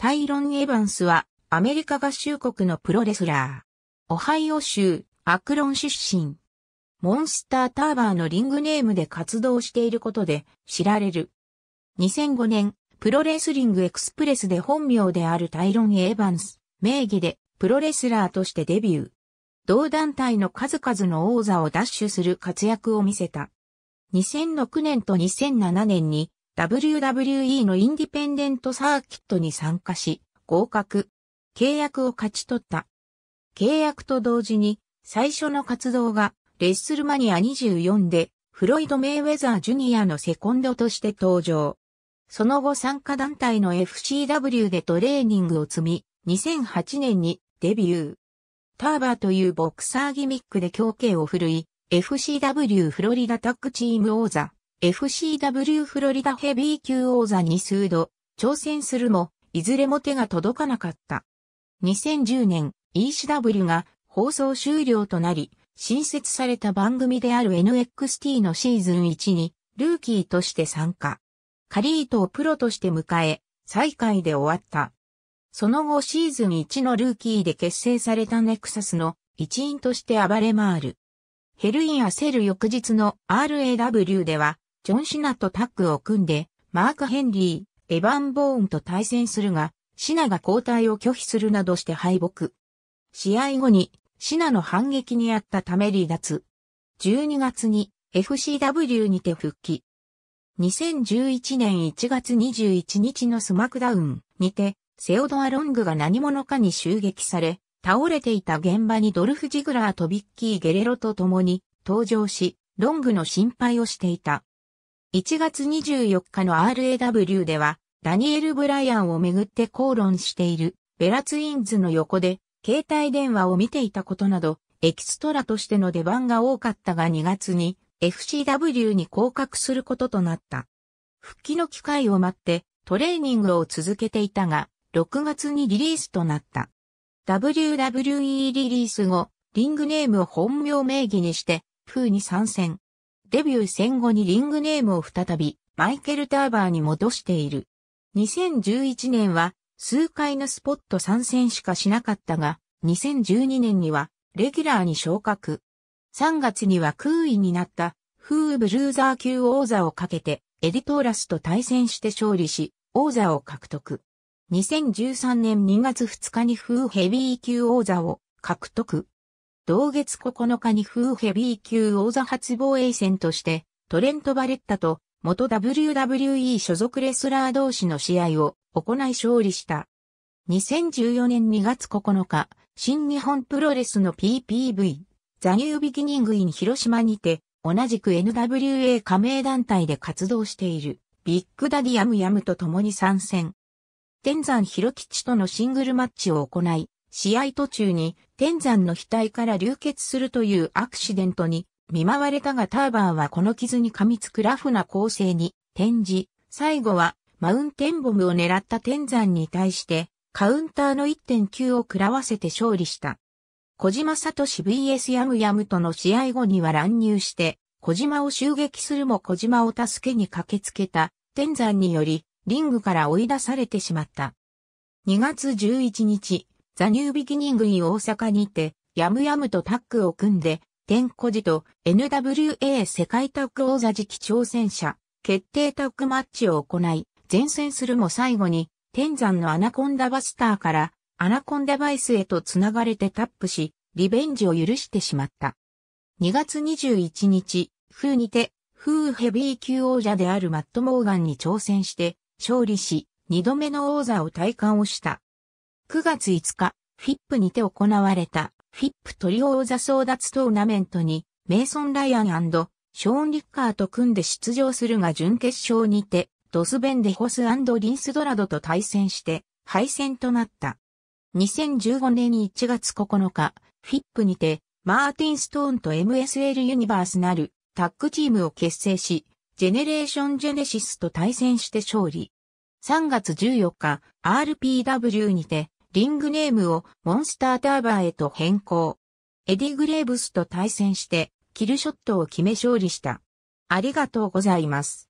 タイロン・エヴァンスは、アメリカ合衆国のプロレスラー。オハイオ州、アクロン出身。モンスター・ターバーのリングネームで活動していることで知られる。2005年、プロレスリングエクスプレスで本名であるタイロン・エヴァンス、名義でプロレスラーとしてデビュー。同団体の数々の王座を奪取する活躍を見せた。2006年と2007年に WWE のインディペンデントサーキットに参加し、合格。契約を勝ち取った。契約と同時に、最初の活動が、レッスルマニア24で、フロイド・メイウェザー・ジュニアのセコンドとして登場。その後参加団体の FCW でトレーニングを積み、2008年にデビュー。ターバーというボクサーギミックで強形を振るい、FCW フロリダタッグチーム王座、FCW フロリダヘビー級王座に数度挑戦するも、いずれも手が届かなかった。2010年、ECW が放送終了となり、新設された番組である NXT のシーズン1に、ルーキーとして参加。カリートをプロとして迎え、最下位で終わった。その後シーズン1のルーキーで結成されたネクサスの一員として暴れ回る。ヘルイン・アセル翌日の RAW ではジョン・シナとタッグを組んで、マーク・ヘンリー、エヴァン・ボーンと対戦するが、シナが交代を拒否するなどして敗北。試合後に、シナの反撃にあったため離脱。12月に FCW にて復帰。2011年1月21日のスマクダウンにて、セオドア・ロングが何者かに襲撃され、倒れていた現場にドルフ・ジグラーとビッキー・ゲレロと共に登場し、ロングの心配をしていた。1月24日の RAW では、ダニエル・ブライアンをめぐって口論している、ベラツインズの横で、携帯電話を見ていたことなど、エキストラとしての出番が多かったが2月に、FCW に降格することとなった。復帰の機会を待って、トレーニングを続けていたが、6月にリリースとなった。WWE リリース後、リングネームを本名名義にして、風に参戦。デビュー戦後にリングネームを再び、マイケル・ターバーに戻している。2011年は、数回のスポット参戦しかしなかったが、2012年には、レギュラーに昇格。3月には空位になった、フーブルーザー級王座をかけて、エディトーラスと対戦して勝利し、王座を獲得。2013年2月2日にフーヘビー級王座を獲得。同月9日に風ヘビー級王座初防衛戦として、トレント・バレッタと元 WWE 所属レスラー同士の試合を行い勝利した。2014年2月9日、新日本プロレスの PPV、ザニュービギニングイン広島にて、同じく NWA 加盟団体で活動している、ビッグダディアムヤムと共に参戦。天山広吉とのシングルマッチを行い、試合途中に天山の額から流血するというアクシデントに見舞われたがターバーはこの傷に噛みつくラフな構成に転じ、最後はマウンテンボムを狙った天山に対してカウンターの1.9を食らわせて勝利した。小島聡 VS ヤムヤムとの試合後には乱入して、小島を襲撃するも小島を助けに駆けつけた天山によりリングから追い出されてしまった。2月11日、ザニュービギニングイ大阪にて、やむやむとタッグを組んで、天古寺と NWA 世界タッグ王座次期挑戦者、決定タッグマッチを行い、前線するも最後に、天山のアナコンダバスターから、アナコンダバイスへと繋がれてタップし、リベンジを許してしまった。2月21日、風にて、風ヘビー級王者であるマット・モーガンに挑戦して、勝利し、2度目の王座を体感をした。9月5日、フィップにて行われた、フィップトリオ王座争奪トーナメントに、メイソン・ライアンショーン・リッカーと組んで出場するが準決勝にて、ドスベンデホスリンスドラドと対戦して、敗戦となった。2015年1月9日、フィップにて、マーティン・ストーンと MSL ユニバースなるタッグチームを結成し、ジェネレーション・ジェネシスと対戦して勝利。3月14日、RPW にて、リングネームをモンスターターバーへと変更。エディ・グレーブスと対戦して、キルショットを決め勝利した。ありがとうございます。